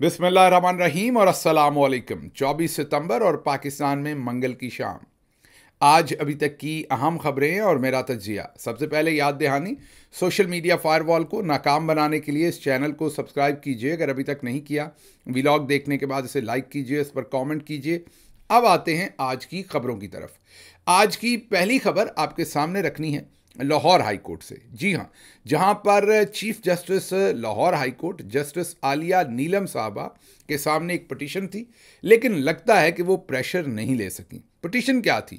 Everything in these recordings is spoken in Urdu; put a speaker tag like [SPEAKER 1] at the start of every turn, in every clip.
[SPEAKER 1] بسم اللہ الرحمن الرحیم اور السلام علیکم چوبیس ستمبر اور پاکستان میں منگل کی شام آج ابھی تک کی اہم خبریں اور میرا تجزیہ سب سے پہلے یاد دہانی سوشل میڈیا فائر وال کو ناکام بنانے کے لیے اس چینل کو سبسکرائب کیجئے اگر ابھی تک نہیں کیا ولاگ دیکھنے کے بعد اسے لائک کیجئے اس پر کامنٹ کیجئے اب آتے ہیں آج کی خبروں کی طرف آج کی پہلی خبر آپ کے سامنے رکھنی ہے لاہور ہائی کورٹ سے جی ہاں جہاں پر chief justice Lahore high court justice Aliya Neelam صاحبہ کے سامنے ایک پٹیشن تھی لیکن لگتا ہے کہ وہ پریشر نہیں لے سکیں پٹیشن کیا تھی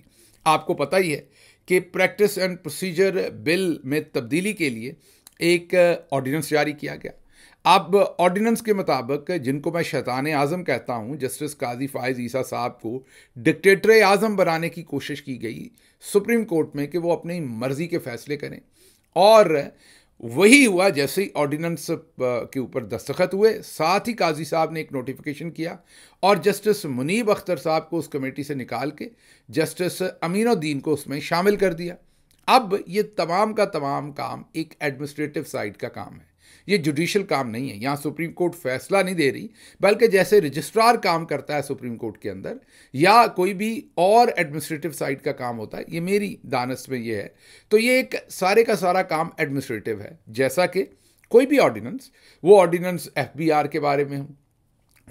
[SPEAKER 1] آپ کو پتا ہی ہے کہ پریکٹس اینڈ پروسیجر بل میں تبدیلی کے لیے ایک آرڈیننس جاری کیا گیا اب آرڈیننس کے مطابق جن کو میں شیطان اعظم کہتا ہوں جسٹس قاضی فائز عیسیٰ صاحب کو ڈکٹیٹر اعظم بنانے کی کوشش کی گئی سپریم کورٹ میں کہ وہ اپنی مرضی کے فیصلے کریں اور وہی ہوا جیسے ہی آرڈیننس کے اوپر دستخط ہوئے ساتھ ہی قاضی صاحب نے ایک نوٹیفیکیشن کیا اور جسٹس منیب اختر صاحب کو اس کمیٹی سے نکال کے جسٹس امین الدین کو اس میں شامل کر دیا اب یہ تمام کا تمام کام ایک ایڈمنسٹریٹو سائٹ کا کام ہے یہ جوڈیشل کام نہیں ہے یہاں سپریم کورٹ فیصلہ نہیں دے رہی بلکہ جیسے رجسٹرار کام کرتا ہے سپریم کورٹ کے اندر یا کوئی بھی اور ایڈمنسٹریٹو سائٹ کا کام ہوتا ہے یہ میری دانس میں یہ ہے تو یہ ایک سارے کا سارا کام ایڈمنسٹریٹو ہے جیسا کہ کوئی بھی آرڈیننس وہ آرڈیننس ایف بی آر کے بارے میں ہوں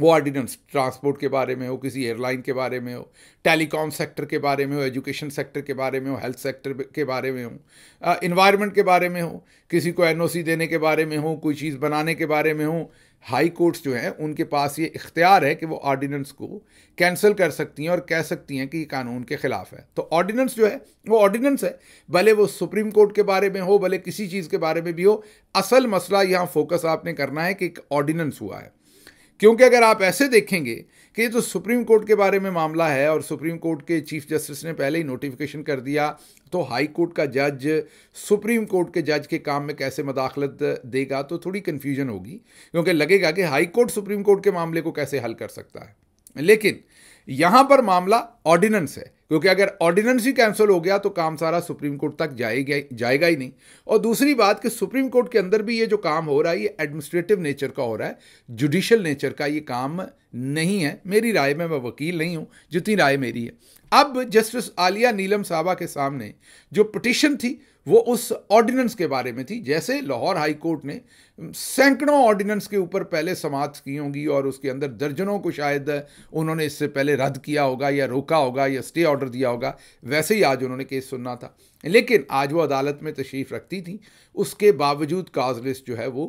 [SPEAKER 1] وہ آرڈیننس ٹرانسپورٹ کے بارے میں ہو کسی ایئر لائن کے بارے میں ہو ٹیلی کام سیکٹر کے بارے میں ہو ایجوکیشن سیکٹر کے بارے میں ہو ہیلتھ سیکٹر کے بارے میں ہو انوائرمنٹ کے بارے میں ہو کسی کو این او سی دینے کے بارے میں ہوں کوئی چیز بنانے کے بارے میں ہوں ہائی کورٹس جو ہیں ان کے پاس یہ اختیار ہے کہ وہ آرڈیننس کو کینسل کر سکتی ہیں اور کہہ سکتی ہیں کہ یہ قانون کے خلاف ہے تو آرڈیننس جو ہے وہ آرڈیننس ہے بھلے وہ سپریم کورٹ کے بارے میں ہو بھلے کسی چیز کے بارے میں بھی ہو اصل مسئلہ یہاں فوکس آپ نے کرنا ہے کہ ایک آرڈیننس ہوا ہے کیونکہ اگر آپ ایسے دیکھیں گے کہ یہ تو سپریم کورٹ کے بارے میں معاملہ ہے اور سپریم کورٹ کے چیف جسٹس نے پہلے ہی نوٹیفیکیشن کر دیا تو ہائی کورٹ کا جج سپریم کورٹ کے جج کے کام میں کیسے مداخلت دے گا تو تھوڑی کنفیوژن ہوگی کیونکہ لگے گا کہ ہائی کورٹ سپریم کورٹ کے معاملے کو کیسے حل کر سکتا ہے لیکن یہاں پر معاملہ آرڈیننس ہے کیونکہ اگر آرڈیننس ہی کینسل ہو گیا تو کام سارا سپریم کورٹ تک جائے گا جائے گا ہی نہیں اور دوسری بات کہ سپریم کورٹ کے اندر بھی یہ جو کام ہو رہا ہے یہ ایڈمنسٹریٹو نیچر کا ہو رہا ہے جوڈیشل نیچر کا یہ کام نہیں ہے میری رائے میں میں وکیل نہیں ہوں جتنی رائے میری ہے اب جسٹس عالیہ نیلم صاحبہ کے سامنے جو پٹیشن تھی وہ اس آرڈیننس کے بارے میں تھی جیسے لاہور ہائی کورٹ نے سینکڑوں آرڈیننس کے اوپر پہلے سماعت کی ہوں گی اور اس کے اندر درجنوں کو شاید انہوں نے اس سے پہلے رد کیا ہوگا یا روکا ہوگا یا سٹے آرڈر دیا ہوگا ویسے ہی آج انہوں نے کیس سننا تھا لیکن آج وہ عدالت میں تشریف رکھتی تھیں اس کے باوجود کاز لسٹ جو ہے وہ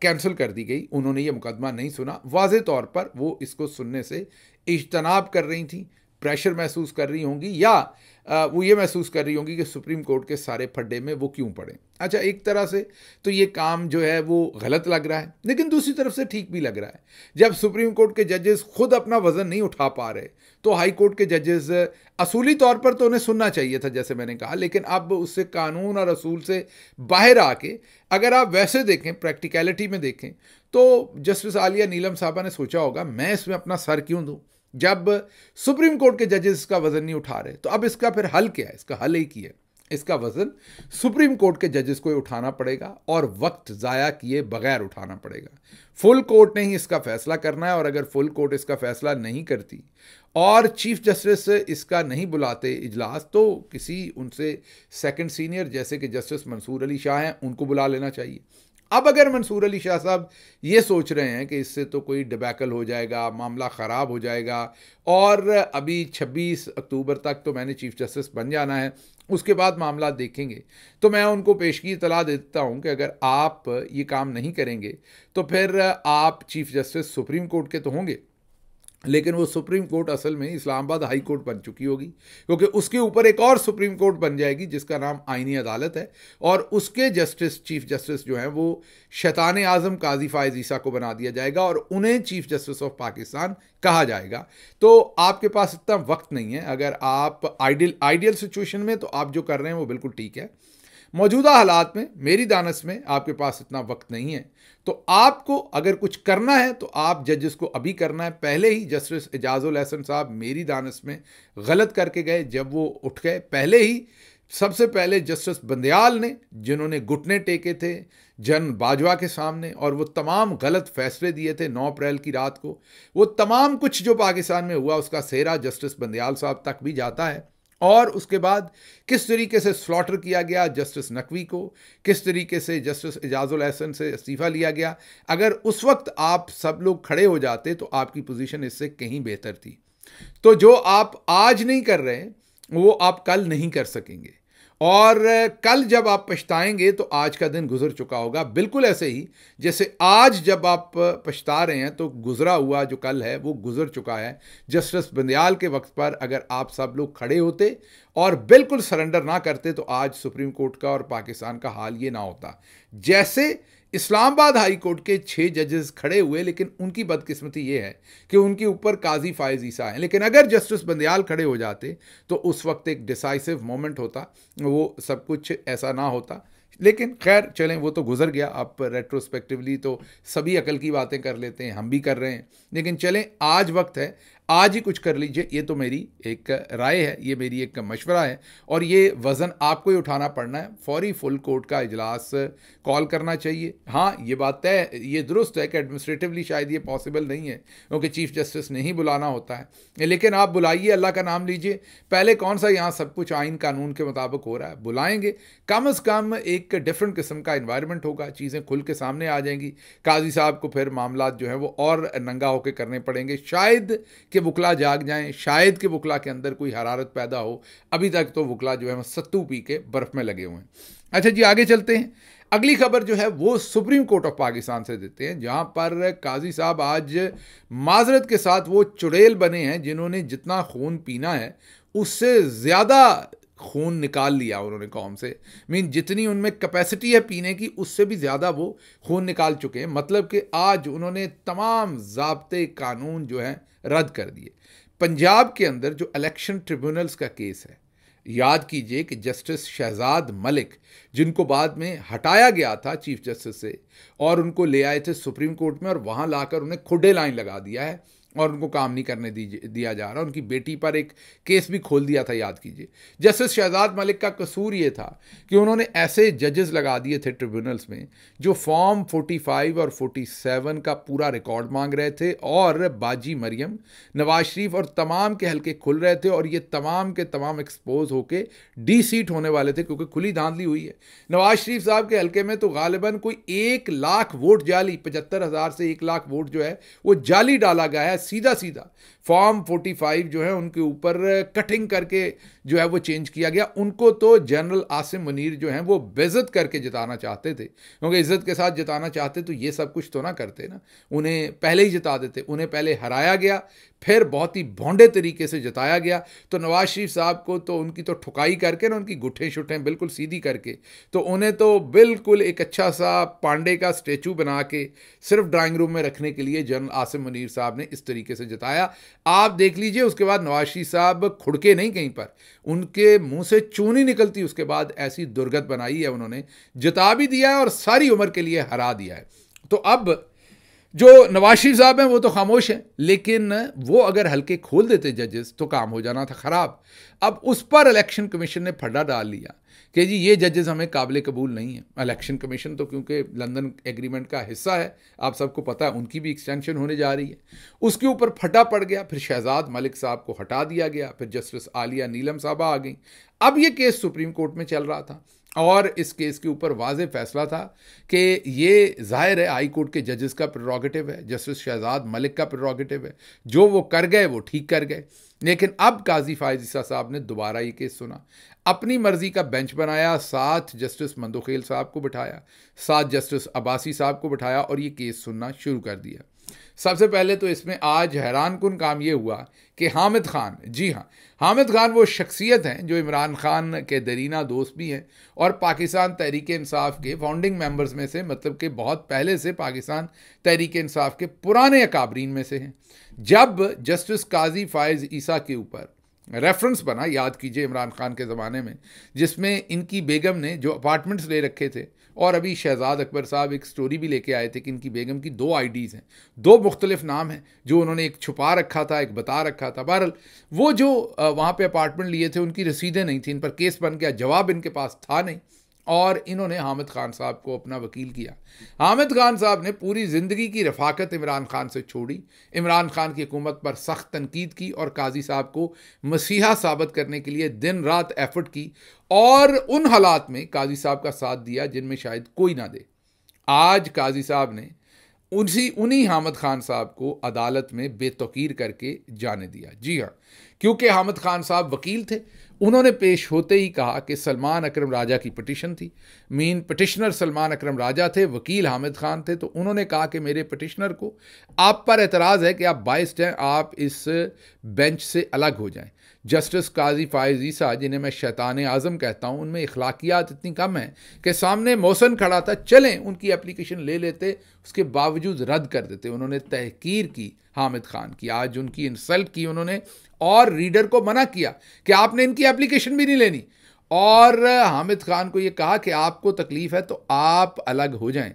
[SPEAKER 1] کینسل کر دی گئی انہوں نے یہ مقدمہ نہیں سنا واضح طور پر وہ اس کو سننے سے اجتناب کر رہی تھیں پریشر محسوس کر رہی ہوں گی یا وہ یہ محسوس کر رہی ہوں گی کہ سپریم کورٹ کے سارے پھڈے میں وہ کیوں پڑیں اچھا ایک طرح سے تو یہ کام جو ہے وہ غلط لگ رہا ہے لیکن دوسری طرف سے ٹھیک بھی لگ رہا ہے جب سپریم کورٹ کے ججز خود اپنا وزن نہیں اٹھا پا رہے تو ہائی کورٹ کے ججز اصولی طور پر تو انہیں سننا چاہیے تھا جیسے میں نے کہا لیکن اب اس سے قانون اور اصول سے باہر آ کے اگر آپ ویسے دیکھیں پریکٹیکیلٹی میں دیکھیں تو جسٹس عالیہ نیلم صاحبہ نے سوچا ہوگا میں اس میں اپنا سر کیوں دوں جب سپریم کورٹ کے ججز کا وزن نہیں اٹھا رہے تو اب اس کا پھر حل کیا ہے اس کا حل ہی کی ہے اس کا وزن سپریم کورٹ کے ججز کو ہی اٹھانا پڑے گا اور وقت ضائع کیے بغیر اٹھانا پڑے گا فل کورٹ نے ہی اس کا فیصلہ کرنا ہے اور اگر فل کورٹ اس کا فیصلہ نہیں کرتی اور چیف جسٹس اس کا نہیں بلاتے اجلاس تو کسی ان سے سیکنڈ سینئر جیسے کہ جسٹس منصور علی شاہ ہیں ان کو بلا لینا چاہیے اب اگر منصور علی شاہ صاحب یہ سوچ رہے ہیں کہ اس سے تو کوئی ڈبیکل ہو جائے گا معاملہ خراب ہو جائے گا اور ابھی چھبیس اکتوبر تک تو میں نے چیف جسٹس بن جانا ہے اس کے بعد معاملہ دیکھیں گے تو میں ان کو پیشگی اطلاع دیتا ہوں کہ اگر آپ یہ کام نہیں کریں گے تو پھر آپ چیف جسٹس سپریم کورٹ کے تو ہوں گے لیکن وہ سپریم کورٹ اصل میں اسلام آباد ہائی کورٹ بن چکی ہوگی کیونکہ اس کے اوپر ایک اور سپریم کورٹ بن جائے گی جس کا نام آئینی عدالت ہے اور اس کے جسٹس چیف جسٹس جو ہیں وہ شیطان اعظم قاضی فائز عیسیٰ کو بنا دیا جائے گا اور انہیں چیف جسٹس آف پاکستان کہا جائے گا تو آپ کے پاس اتنا وقت نہیں ہے اگر آپ آئیڈیل آئیڈیل سچویشن میں تو آپ جو کر رہے ہیں وہ بالکل ٹھیک ہے موجودہ حالات میں میری دانس میں آپ کے پاس اتنا وقت نہیں ہے تو آپ کو اگر کچھ کرنا ہے تو آپ ججز کو ابھی کرنا ہے پہلے ہی جسٹس اعجاز الحسن صاحب میری دانس میں غلط کر کے گئے جب وہ اٹھ گئے پہلے ہی سب سے پہلے جسٹس بندیال نے جنہوں نے گھٹنے ٹیکے تھے جن باجوا کے سامنے اور وہ تمام غلط فیصلے دیے تھے نو اپریل کی رات کو وہ تمام کچھ جو پاکستان میں ہوا اس کا سہرا جسٹس بندیال صاحب تک بھی جاتا ہے اور اس کے بعد کس طریقے سے سلاٹر کیا گیا جسٹس نقوی کو کس طریقے سے جسٹس اعجاز الحسن سے استعفیٰ لیا گیا اگر اس وقت آپ سب لوگ کھڑے ہو جاتے تو آپ کی پوزیشن اس سے کہیں بہتر تھی تو جو آپ آج نہیں کر رہے وہ آپ کل نہیں کر سکیں گے اور کل جب آپ پچھتائیں گے تو آج کا دن گزر چکا ہوگا بالکل ایسے ہی جیسے آج جب آپ پچھتا رہے ہیں تو گزرا ہوا جو کل ہے وہ گزر چکا ہے جسٹس بندیال کے وقت پر اگر آپ سب لوگ کھڑے ہوتے اور بالکل سرنڈر نہ کرتے تو آج سپریم کورٹ کا اور پاکستان کا حال یہ نہ ہوتا جیسے اسلام آباد ہائی کورٹ کے چھ ججز کھڑے ہوئے لیکن ان کی بدقسمتی یہ ہے کہ ان کے اوپر قاضی فائز عیسیٰ ہیں لیکن اگر جسٹس بندیال کھڑے ہو جاتے تو اس وقت ایک ڈیسائسو مومنٹ ہوتا وہ سب کچھ ایسا نہ ہوتا لیکن خیر چلیں وہ تو گزر گیا آپ ریٹروسپیکٹیولی تو سبھی عقل کی باتیں کر لیتے ہیں ہم بھی کر رہے ہیں لیکن چلیں آج وقت ہے آج ہی کچھ کر لیجئے یہ تو میری ایک رائے ہے یہ میری ایک مشورہ ہے اور یہ وزن آپ کو ہی اٹھانا پڑنا ہے فوری فل کورٹ کا اجلاس کال کرنا چاہیے ہاں یہ بات طے یہ درست ہے کہ ایڈمنسٹریٹولی شاید یہ پاسبل نہیں ہے کیونکہ چیف جسٹس نہیں بلانا ہوتا ہے لیکن آپ بلائیے اللہ کا نام لیجئے پہلے کون سا یہاں سب کچھ آئین قانون کے مطابق ہو رہا ہے بلائیں گے کم از کم ایک ڈفرینٹ قسم کا انوائرمنٹ ہوگا چیزیں کھل کے سامنے آ جائیں گی قاضی صاحب کو پھر معاملات جو ہیں وہ اور ننگا ہو کے کرنے پڑیں گے شاید کہ کہ وکلا جاگ جائیں شاید کہ وکلا کے اندر کوئی حرارت پیدا ہو ابھی تک تو وکلا جو ہے ستو پی کے برف میں لگے ہوئے ہیں اچھا جی آگے چلتے ہیں اگلی خبر جو ہے وہ سپریم کورٹ آف پاکستان سے دیتے ہیں جہاں پر قاضی صاحب آج معذرت کے ساتھ وہ چڑیل بنے ہیں جنہوں نے جتنا خون پینا ہے اس سے زیادہ خون نکال لیا انہوں نے قوم سے مین جتنی ان میں کیپیسٹی ہے پینے کی اس سے بھی زیادہ وہ خون نکال چکے ہیں مطلب کہ آج انہوں نے تمام ضابطے قانون جو ہیں رد کر دیے پنجاب کے اندر جو الیکشن ٹریبونلز کا کیس ہے یاد کیجئے کہ جسٹس شہزاد ملک جن کو بعد میں ہٹایا گیا تھا چیف جسٹس سے اور ان کو لے آئے تھے سپریم کورٹ میں اور وہاں لا کر انہیں کھڈے لائن لگا دیا ہے اور ان کو کام نہیں کرنے دیا جا رہا ان کی بیٹی پر ایک کیس بھی کھول دیا تھا یاد کیجیے جسٹس شہزاد ملک کا قصور یہ تھا کہ انہوں نے ایسے ججز لگا دیے تھے ٹریبیونلس میں جو فارم فورٹی فائیو اور فورٹی سیون کا پورا ریکارڈ مانگ رہے تھے اور باجی مریم نواز شریف اور تمام کے حلقے کھل رہے تھے اور یہ تمام کے تمام ایکسپوز ہو کے ڈی سیٹ ہونے والے تھے کیونکہ کھلی دھاندلی ہوئی ہے نواز شریف صاحب کے حلقے میں تو غالباً کوئی ایک لاکھ ووٹ جعلی پچہتر ہزار سے ایک لاکھ ووٹ جو ہے وہ جعلی ڈالا گیا ہے sida sida form forty five جو ہے ان کے اوپر کٹنگ کر کے جو ہے وہ چینج کیا گیا ان کو تو جنرل آصم منیر جو ہیں وہ بیزت کر کے جتانا چاہتے تھے کیونکہ عزت کے ساتھ جتانا چاہتے تو یہ سب کچھ تو نہ کرتے نا انہیں پہلے ہی جتا دیتے انہیں پہلے ہرایا گیا پھر بہت ہی بھونڈے طریقے سے جتایا گیا تو نواز شریف صاحب کو تو ان کی تو ٹھکائی کر کے نا ان کی گٹھیں شٹھیں بالکل سیدھی کر کے تو انہیں تو بالکل ایک اچھا سا پانڈے کا اسٹیچو بنا کے صرف ڈرائنگ روم میں رکھنے کے لیے جنرل آصم منیر صاحب نے اس طریقے سے جتایا آپ دیکھ لیجئے اس کے بعد نواز شریف صاحب کھڑکے نہیں کہیں پر ان کے منہ سے چونی نکلتی اس کے بعد ایسی درگت بنائی ہے انہوں نے جتا بھی دیا ہے اور ساری عمر کے لیے ہرا دیا ہے تو اب جو نواز شریف صاحب ہیں وہ تو خاموش ہیں لیکن وہ اگر ہلکے کھول دیتے ججز تو کام ہو جانا تھا خراب اب اس پر الیکشن کمیشن نے پھڈا ڈال لیا کہ جی یہ ججز ہمیں قابل قبول نہیں ہیں الیکشن کمیشن تو کیونکہ لندن ایگریمنٹ کا حصہ ہے آپ سب کو پتا ان کی بھی ایکسٹینشن ہونے جا رہی ہے اس کے اوپر پھٹا پڑ گیا پھر شہزاد ملک صاحب کو ہٹا دیا گیا پھر جسٹس عالیہ نیلم صاحبہ آ گئیں اب یہ کیس سپریم کورٹ میں چل رہا تھا اور اس کیس کے اوپر واضح فیصلہ تھا کہ یہ ظاہر ہے ہائی کورٹ کے ججز کا پروگیٹو ہے جسٹس شہزاد ملک کا پروگیٹو ہے جو وہ کر گئے وہ ٹھیک کر گئے لیکن اب قاضی فائز عیسیٰ صاحب نے دوبارہ یہ کیس سنا اپنی مرضی کا بینچ بنایا ساتھ جسٹس مندوخیل صاحب کو بٹھایا ساتھ جسٹس عباسی صاحب کو بٹھایا اور یہ کیس سننا شروع کر دیا سب سے پہلے تو اس میں آج حیران کن کام یہ ہوا کہ حامد خان جی ہاں حامد خان وہ شخصیت ہیں جو عمران خان کے درینہ دوست بھی ہیں اور پاکستان تحریک انصاف کے فاؤنڈنگ ممبرز میں سے مطلب کہ بہت پہلے سے پاکستان تحریک انصاف کے پرانے اکابرین میں سے ہیں جب جسٹس قاضی فائز عیسیٰ کے اوپر ریفرنس بنا یاد کیجئے عمران خان کے زمانے میں جس میں ان کی بیگم نے جو اپارٹمنٹس لے رکھے تھے اور ابھی شہزاد اکبر صاحب ایک سٹوری بھی لے کے آئے تھے کہ ان کی بیگم کی دو آئی ڈیز ہیں دو مختلف نام ہیں جو انہوں نے ایک چھپا رکھا تھا ایک بتا رکھا تھا بہرحال وہ جو وہاں پہ اپارٹمنٹ لیے تھے ان کی رسیدیں نہیں تھیں ان پر کیس بن گیا جواب ان کے پاس تھا نہیں اور انہوں نے حامد خان صاحب کو اپنا وکیل کیا حامد خان صاحب نے پوری زندگی کی رفاقت عمران خان سے چھوڑی عمران خان کی حکومت پر سخت تنقید کی اور قاضی صاحب کو مسیحا ثابت کرنے کے لیے دن رات ایفٹ کی اور ان حالات میں قاضی صاحب کا ساتھ دیا جن میں شاید کوئی نہ دے آج قاضی صاحب نے انہی حامد خان صاحب کو عدالت میں بے توقیر کر کے جانے دیا جی ہاں کیونکہ حامد خان صاحب وکیل تھے انہوں نے پیش ہوتے ہی کہا کہ سلمان اکرم راجہ کی پٹیشن تھی مین پٹیشنر سلمان اکرم راجہ تھے وکیل حامد خان تھے تو انہوں نے کہا کہ میرے پٹیشنر کو آپ پر اعتراض ہے کہ آپ ہیں آپ اس بینچ سے الگ ہو جائیں جسٹس قاضی فائز عیسیٰ جنہیں میں شیطان اعظم کہتا ہوں ان میں اخلاقیات اتنی کم ہیں کہ سامنے موسن کھڑا تھا چلیں ان کی اپلیکیشن لے لیتے اس کے باوجود رد کر دیتے انہوں نے تحقیر کی حامد خان کی آج ان کی انسلٹ کی انہوں نے اور ریڈر کو منع کیا کہ آپ نے ان کی اپلیکیشن بھی نہیں لینی اور حامد خان کو یہ کہا کہ آپ کو تکلیف ہے تو آپ الگ ہو جائیں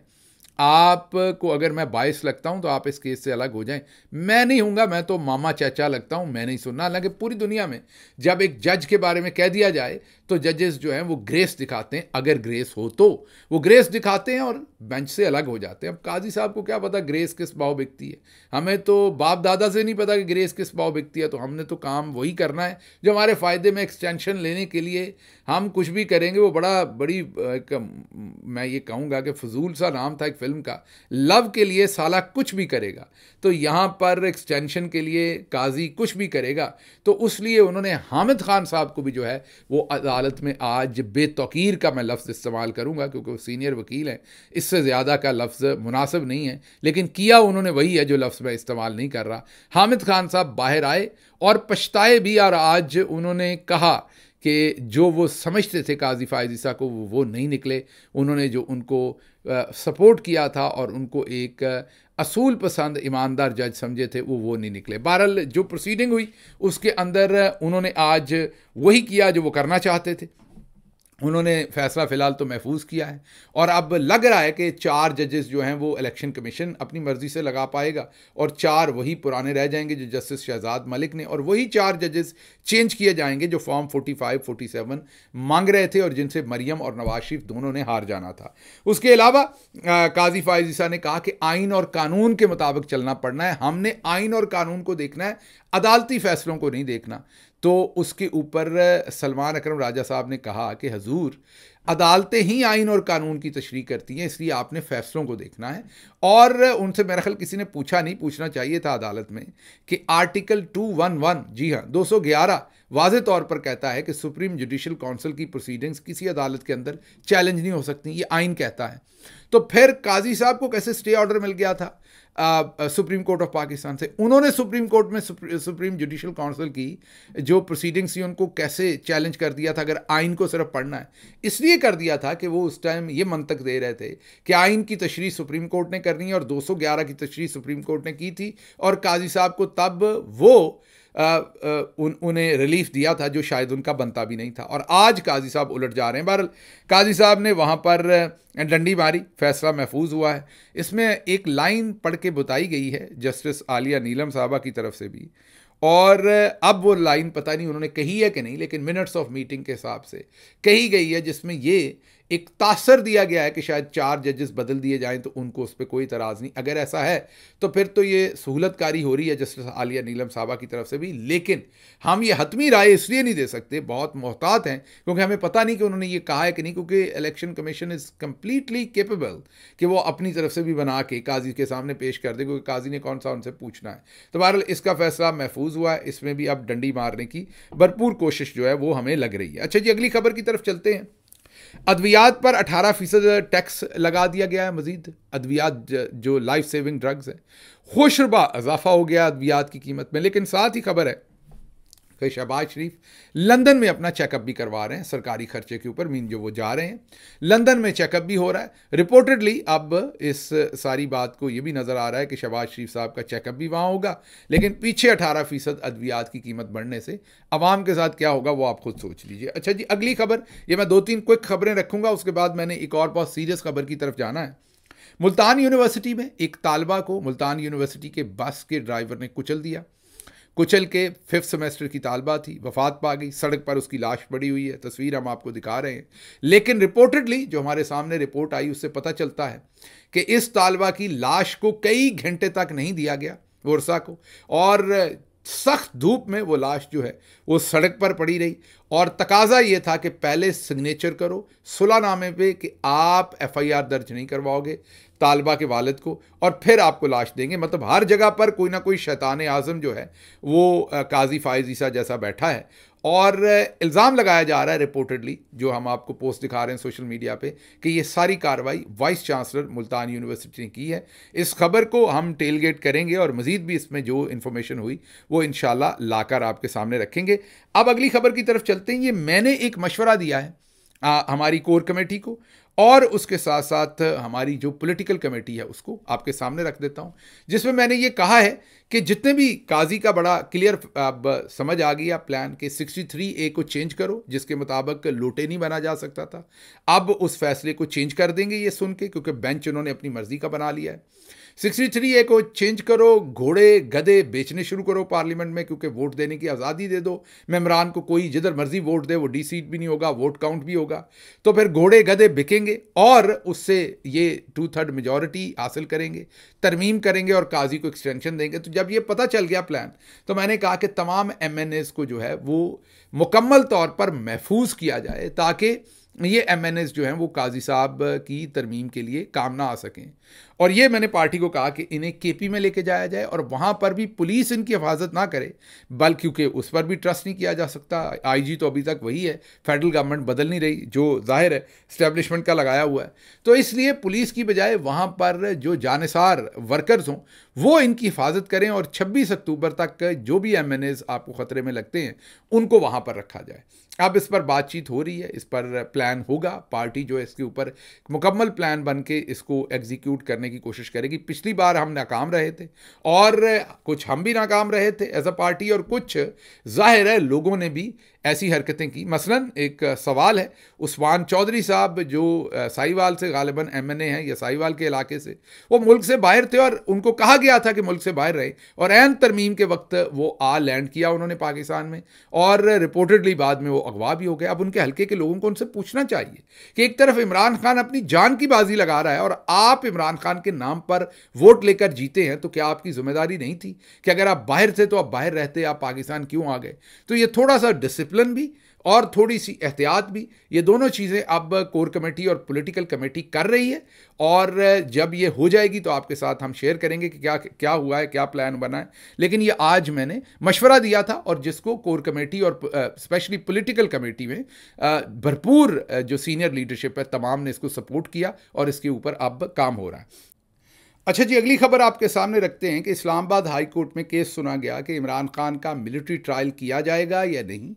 [SPEAKER 1] آپ کو اگر میں باعث لگتا ہوں تو آپ اس کیس سے الگ ہو جائیں میں نہیں ہوں گا میں تو ماما چاچا لگتا ہوں میں نہیں سننا حالانکہ پوری دنیا میں جب ایک جج کے بارے میں کہہ دیا جائے تو ججز جو ہیں وہ گریس دکھاتے ہیں اگر گریس ہو تو وہ گریس دکھاتے ہیں اور بینچ سے الگ ہو جاتے ہیں اب قاضی صاحب کو کیا پتا گریس کس باؤ بکتی ہے ہمیں تو باپ دادا سے نہیں پتا کہ گریس کس باؤ بکتی ہے تو ہم نے تو کام وہی کرنا ہے جو ہمارے فائدے میں ایکسٹینشن لینے کے لیے ہم کچھ بھی کریں گے وہ بڑا بڑی میں یہ کہوں گا کہ فضول سا نام تھا ایک فلم کا لو کے لیے سالہ کچھ بھی کرے گا تو یہاں پر ایکسٹینشن کے لیے قاضی کچھ بھی کرے گا تو اس لیے انہوں نے حامد خان صاحب کو بھی جو ہے وہ میں آج بے توقیر کا میں لفظ استعمال کروں گا کیونکہ وہ سینئر وکیل ہیں اس سے زیادہ کا لفظ مناسب نہیں ہے لیکن کیا انہوں نے وہی ہے جو لفظ میں استعمال نہیں کر رہا حامد خان صاحب باہر آئے اور پشتائے بھی اور آج انہوں نے کہا کہ جو وہ سمجھتے تھے قاضی فائز عیسیٰ کو وہ نہیں نکلے انہوں نے جو ان کو سپورٹ کیا تھا اور ان کو ایک اصول پسند ایماندار جج سمجھے تھے وہ وہ نہیں نکلے بہرحال جو پروسیڈنگ ہوئی اس کے اندر انہوں نے آج وہی کیا جو وہ کرنا چاہتے تھے انہوں نے فیصلہ فی الحال تو محفوظ کیا ہے اور اب لگ رہا ہے کہ چار ججز جو ہیں وہ الیکشن کمیشن اپنی مرضی سے لگا پائے گا اور چار وہی پرانے رہ جائیں گے جو جسٹس شہزاد ملک نے اور وہی چار ججز چینج کیے جائیں گے جو form forty five forty seven مانگ رہے تھے اور جن سے مریم اور نواز شریف دونوں نے ہار جانا تھا اس کے علاوہ قاضی فائز عیسیٰ نے کہا کہ آئین اور قانون کے مطابق چلنا پڑنا ہے ہم نے آئین اور قانون کو دیکھنا ہے عدالتی فیصلوں کو نہیں دیکھنا تو اس کے اوپر سلمان اکرم راجہ صاحب نے کہا کہ حضور عدالتیں ہی آئین اور قانون کی تشریح کرتی ہیں اس لیے آپ نے فیصلوں کو دیکھنا ہے اور ان سے میرا خیال کسی نے پوچھا نہیں پوچھنا چاہیے تھا عدالت میں کہ آرٹیکل ٹو ون ون جی ہاں دو سو گیارہ واضح طور پر کہتا ہے کہ سپریم جوڈیشل کونسل کی پروسیڈنگز کسی عدالت کے اندر چیلنج نہیں ہو سکتی یہ آئین کہتا ہے تو پھر قاضی صاحب کو کیسے سٹے آرڈر مل گیا تھا سپریم کورٹ آف پاکستان سے انہوں نے سپریم کورٹ میں سپریم جوڈیشل کونسل کی جو پروسیڈنگس تھی ان کو کیسے چیلنج کر دیا تھا اگر آئین کو صرف پڑھنا ہے اس لیے کر دیا تھا کہ وہ اس ٹائم یہ منطق دے رہے تھے کہ آئین کی تشریح سپریم کورٹ نے کرنی ہے اور دو سو گیارہ کی تشریح سپریم کورٹ نے کی تھی اور قاضی صاحب کو تب وہ انہیں ریلیف دیا تھا جو شاید ان کا بنتا بھی نہیں تھا اور آج قاضی صاحب الٹ جا رہے ہیں بہرحال قاضی صاحب نے وہاں پر ڈنڈی ماری فیصلہ محفوظ ہوا ہے اس میں ایک لائن پڑھ کے بتائی گئی ہے جسٹس عالیہ نیلم صاحبہ کی طرف سے بھی اور اب وہ لائن پتہ نہیں انہوں نے کہی ہے کہ نہیں لیکن منٹس آف میٹنگ کے حساب سے کہی گئی ہے جس میں یہ ایک تاثر دیا گیا ہے کہ شاید چار ججز بدل دیے جائیں تو ان کو اس پہ کوئی اعتراض نہیں اگر ایسا ہے تو پھر تو یہ سہولت کاری ہو رہی ہے جسٹس عالیہ نیلم صاحبہ کی طرف سے بھی لیکن ہم یہ حتمی رائے اس لیے نہیں دے سکتے بہت محتاط ہیں کیونکہ ہمیں پتہ نہیں کہ انہوں نے یہ کہا ہے کہ نہیں کیونکہ election commission is completely capable کہ وہ اپنی طرف سے بھی بنا کے قاضی کے سامنے پیش کر دے کیونکہ قاضی نے کون سا ان سے پوچھنا ہے تو بہرحال اس کا فیصلہ محفوظ ہوا ہے اس میں بھی اب ڈنڈی مارنے کی بھرپور کوشش جو ہے وہ ہمیں لگ رہی ہے اچھا جی اگلی خبر کی طرف چلتے ہیں ادویات پر اٹھارہ فیصد ٹیکس لگا دیا گیا ہے مزید ادویات جو لائف سیونگ ڈرگز ہیں خوش اضافہ ہو گیا ادویات کی قیمت میں لیکن ساتھ ہی خبر ہے کہ شہباز شریف لندن میں اپنا چیک اپ بھی کروا رہے ہیں سرکاری خرچے کے اوپر مین جو وہ جا رہے ہیں لندن میں چیک اپ بھی ہو رہا ہے رپورٹڈلی اب اس ساری بات کو یہ بھی نظر آ رہا ہے کہ شہباز شریف صاحب کا چیک اپ بھی وہاں ہوگا لیکن پیچھے اٹھارہ فیصد ادویات کی قیمت بڑھنے سے عوام کے ساتھ کیا ہوگا وہ آپ خود سوچ لیجیے اچھا جی اگلی خبر یہ میں دو تین کوئک خبریں رکھوں گا اس کے بعد میں نے ایک اور بہت سیریس خبر کی طرف جانا ہے ملتان یونیورسٹی میں ایک طالبہ کو ملتان یونیورسٹی کے بس کے ڈرائیور نے کچل دیا کچل کے ففتھ سیمسٹر کی طالبہ تھی وفات پا گئی سڑک پر اس کی لاش پڑی ہوئی ہے تصویر ہم آپ کو دکھا رہے ہیں لیکن رپورٹڈلی جو ہمارے سامنے رپورٹ آئی اس سے پتہ چلتا ہے کہ اس طالبہ کی لاش کو کئی گھنٹے تک نہیں دیا گیا ورثہ کو اور سخت دھوپ میں وہ لاش جو ہے وہ سڑک پر پڑی رہی اور تقاضا یہ تھا کہ پہلے سگنیچر کرو نامے پہ کہ آپ ایف آئی آر درج نہیں کرواؤ گے طالبہ کے والد کو اور پھر آپ کو لاش دیں گے مطلب ہر جگہ پر کوئی نہ کوئی شیطان اعظم جو ہے وہ قاضی فائز عیسیٰ جیسا بیٹھا ہے اور الزام لگایا جا رہا ہے رپورٹڈلی جو ہم آپ کو پوسٹ دکھا رہے ہیں سوشل میڈیا پہ کہ یہ ساری کاروائی وائس چانسلر ملتان یونیورسٹی نے کی ہے اس خبر کو ہم ٹیل گیٹ کریں گے اور مزید بھی اس میں جو انفارمیشن ہوئی وہ انشاءاللہ لا کر آپ کے سامنے رکھیں گے اب اگلی خبر کی طرف چلتے ہیں یہ میں نے ایک مشورہ دیا ہے ہماری کور کمیٹی کو اور اس کے ساتھ ساتھ ہماری جو پولیٹیکل کمیٹی ہے اس کو آپ کے سامنے رکھ دیتا ہوں جس میں میں نے یہ کہا ہے کہ جتنے بھی قاضی کا بڑا کلیئر اب سمجھ آ گیا پلان کہ سکسٹی تھری اے کو چینج کرو جس کے مطابق لوٹے نہیں بنا جا سکتا تھا اب اس فیصلے کو چینج کر دیں گے یہ سن کے کیونکہ بینچ انہوں نے اپنی مرضی کا بنا لیا ہے سکسٹی تھری اے کو چینج کرو گھوڑے گدے بیچنے شروع کرو پارلیمنٹ میں کیونکہ ووٹ دینے کی آزادی دے دو ممبران کو کوئی جدھر مرضی ووٹ دے وہ ڈی سیٹ بھی نہیں ہوگا ووٹ کاؤنٹ بھی ہوگا تو پھر گھوڑے گدے بکیں گے اور اس سے یہ ٹو تھرڈ میجورٹی حاصل کریں گے ترمیم کریں گے اور قاضی کو ایکسٹینشن دیں گے تو جب یہ پتہ چل گیا پلان تو میں نے کہا کہ تمام ایم این ایز کو جو ہے وہ مکمل طور پر محفوظ کیا جائے تاکہ یہ ایم این ایس جو ہیں وہ قاضی صاحب کی ترمیم کے لیے کام نہ آ سکیں اور یہ میں نے پارٹی کو کہا کہ انہیں کے پی میں لے کے جایا جائے اور وہاں پر بھی پولیس ان کی حفاظت نہ کرے بل کیونکہ اس پر بھی ٹرسٹ نہیں کیا جا سکتا آئی جی تو ابھی تک وہی ہے فیڈرل گورنمنٹ بدل نہیں رہی جو ظاہر ہے اسٹیبلشمنٹ کا لگایا ہوا ہے تو اس لیے پولیس کی بجائے وہاں پر جو جانصار ورکرز ہوں وہ ان کی حفاظت کریں اور چھبیس اکتوبر تک جو بھی ایم این ایز آپ کو خطرے میں لگتے ہیں ان کو وہاں پر رکھا جائے اب اس پر بات چیت ہو رہی ہے اس پر پلان ہوگا پارٹی جو ہے اس کے اوپر مکمل پلان بن کے اس کو ایگزیکیوٹ کرنے کی کوشش کرے گی پچھلی بار ہم ناکام رہے تھے اور کچھ ہم بھی ناکام رہے تھے ایز اے پارٹی اور کچھ ظاہر ہے لوگوں نے بھی ایسی حرکتیں کی مثلا ایک سوال ہے عثمان چودھری صاحب جو سائیوال سے غالباً ایم این اے ہیں یا سائیوال کے علاقے سے وہ ملک سے باہر تھے اور ان کو کہا گیا تھا کہ ملک سے باہر رہے اور عین ترمیم کے وقت وہ آ لینڈ کیا انہوں نے پاکستان میں اور رپورٹڈلی بعد میں وہ اغوا بھی ہو گیا اب ان کے حلقے کے لوگوں کو ان سے پوچھنا چاہیے کہ ایک طرف عمران خان اپنی جان کی بازی لگا رہا ہے اور آپ عمران خان کے نام پر ووٹ لے کر جیتے ہیں تو کیا آپ کی ذمہ داری نہیں تھی کہ اگر آپ باہر تھے تو آپ باہر رہتے آپ پاکستان کیوں آ گئے تو یہ تھوڑا سا ڈسپلن ڈسپلن بھی اور تھوڑی سی احتیاط بھی یہ دونوں چیزیں اب کور کمیٹی اور پولیٹیکل کمیٹی کر رہی ہے اور جب یہ ہو جائے گی تو آپ کے ساتھ ہم شیئر کریں گے کہ کیا ہوا ہے کیا پلان بنا ہے لیکن یہ آج میں نے مشورہ دیا تھا اور جس کو کور کمیٹی اور پولیٹیکل کمیٹی میں بھرپور جو سینئر لیڈرشپ ہے تمام نے اس کو سپورٹ کیا اور اس کے اوپر اب کام ہو رہا ہے اچھا جی اگلی خبر آپ کے سامنے رکھتے ہیں کہ اسلام آباد ہائی کورٹ میں کیس سنا گیا کہ عمران خان کا ملٹری ٹرائل کیا جائے گا یا نہیں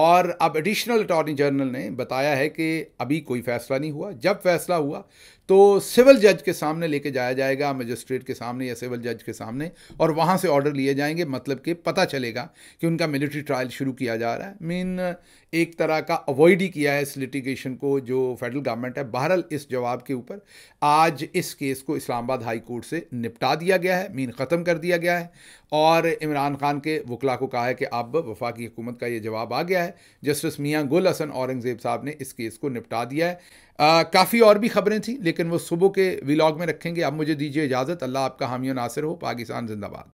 [SPEAKER 1] اور اب ایڈیشنل اٹارنی جنرل نے بتایا ہے کہ ابھی کوئی فیصلہ نہیں ہوا جب فیصلہ ہوا تو سول جج کے سامنے لے کے جایا جائے گا مجسٹریٹ کے سامنے یا سول جج کے سامنے اور وہاں سے آرڈر لیے جائیں گے مطلب کہ پتہ چلے گا کہ ان کا ملٹری ٹرائل شروع کیا جا رہا ہے مین ایک طرح کا اوائڈ ہی کیا ہے اس لٹیگیشن کو جو فیڈرل گورنمنٹ ہے بہرحال اس جواب کے اوپر آج اس کیس کو اسلام آباد ہائی کورٹ سے نپٹا دیا گیا ہے مین ختم کر دیا گیا ہے اور عمران خان کے وکلا کو کہا ہے کہ اب وفاقی حکومت کا یہ جواب آ گیا ہے جسٹس میاں گل حسن اورنگزیب صاحب نے اس کیس کو نپٹا دیا ہے کافی اور بھی خبریں تھیں لیکن وہ صبح کے ولاگ میں رکھیں گے اب مجھے دیجیے اجازت اللہ آپ کا حامی و ناصر ہو پاکستان زندہ باد